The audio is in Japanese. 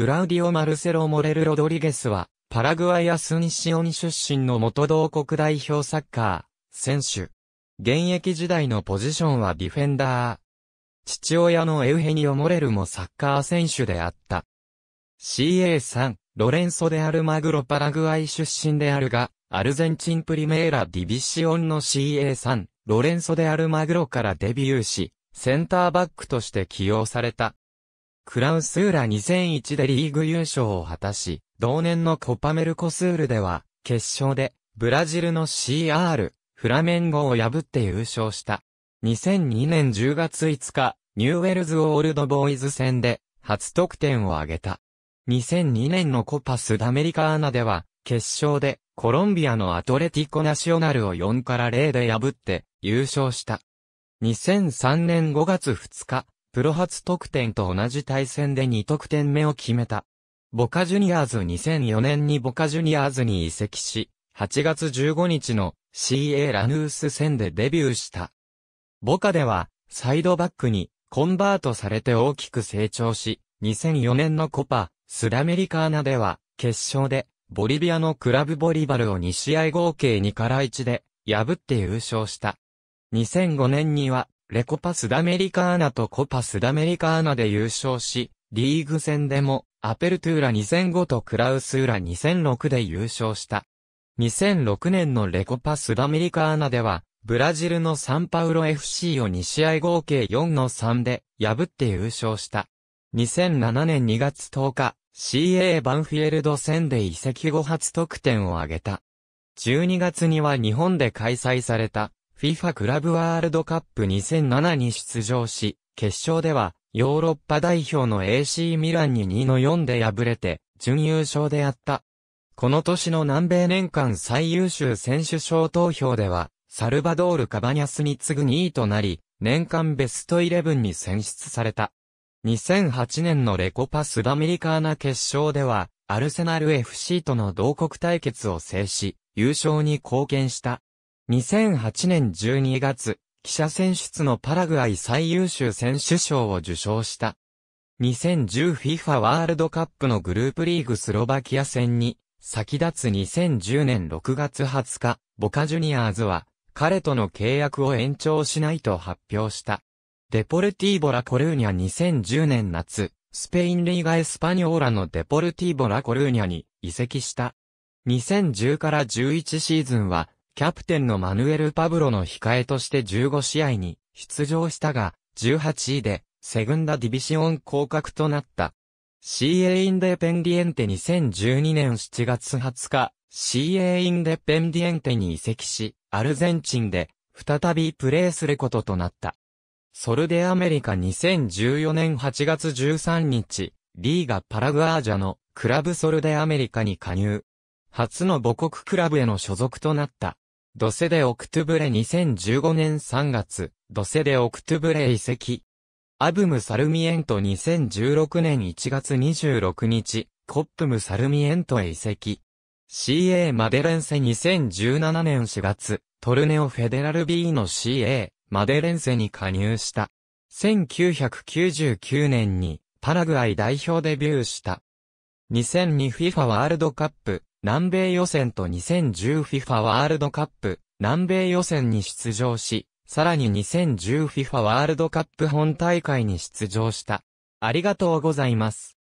クラウディオ・マルセロ・モレル・ロドリゲスは、パラグアイ・アスンシオン出身の元同国代表サッカー、選手。現役時代のポジションはディフェンダー。父親のエウヘニオ・モレルもサッカー選手であった。CA3、ロレンソ・デ・アルマグロ・パラグアイ出身であるが、アルゼンチン・プリメーラ・ディビシオンの CA3、ロレンソ・デ・アルマグロからデビューし、センターバックとして起用された。クラウスーラ2001でリーグ優勝を果たし、同年のコパメルコスールでは、決勝で、ブラジルの CR、フラメンゴを破って優勝した。2002年10月5日、ニューウェルズオールドボーイズ戦で、初得点を挙げた。2002年のコパスダメリカーナでは、決勝で、コロンビアのアトレティコナショナルを4から0で破って、優勝した。2003年5月2日、プロ初得点と同じ対戦で2得点目を決めた。ボカジュニアーズ2004年にボカジュニアーズに移籍し、8月15日の CA ラヌース戦でデビューした。ボカでは、サイドバックにコンバートされて大きく成長し、2004年のコパ、スラメリカーナでは、決勝で、ボリビアのクラブボリバルを2試合合計2から1で、破って優勝した。2005年には、レコパスダメリカーナとコパスダメリカーナで優勝し、リーグ戦でも、アペルトゥーラ2005とクラウスーラ2006で優勝した。2006年のレコパスダメリカーナでは、ブラジルのサンパウロ FC を2試合合計4の3で破って優勝した。2007年2月10日、CA バンフィエルド戦で移籍後初得点を挙げた。12月には日本で開催された FIFA クラブワールドカップ2007に出場し、決勝では、ヨーロッパ代表の AC ミランに2の4で敗れて、準優勝であった。この年の南米年間最優秀選手賞投票では、サルバドール・カバニャスに次ぐ2位となり、年間ベストイレブンに選出された。2008年のレコパスダミリカーナ決勝では、アルセナル FC との同国対決を制し、優勝に貢献した。2008年12月、記者選出のパラグアイ最優秀選手賞を受賞した。2010FIFA ワールドカップのグループリーグスロバキア戦に、先立つ2010年6月20日、ボカジュニアーズは、彼との契約を延長しないと発表した。デポルティーボラコルーニャ2010年夏、スペインリーガエスパニョーラのデポルティーボラコルーニャに移籍した。2010から11シーズンはキャプテンのマヌエル・パブロの控えとして15試合に出場したが、18位で、セグンダ・ディビシオン降格となった。CA インデペンディエンテ2012年7月20日、CA インデペンディエンテに移籍し、アルゼンチンで、再びプレーすることとなった。ソルデアメリカ2014年8月13日、リーガ・パラグアージャのクラブソルデアメリカに加入。初の母国クラブへの所属となった。ドセデ・オクトゥブレ2015年3月、ドセデ・オクトゥブレ移籍。アブム・サルミエント2016年1月26日、コップム・サルミエントへ移籍。CA マデレンセ2017年4月、トルネオ・フェデラル B の CA、マデレンセに加入した。1999年にパラグアイ代表デビューした。2002FIFA ワールドカップ南米予選と 2010FIFA ワールドカップ、南米予選に出場し、さらに 2010FIFA ワールドカップ本大会に出場した。ありがとうございます。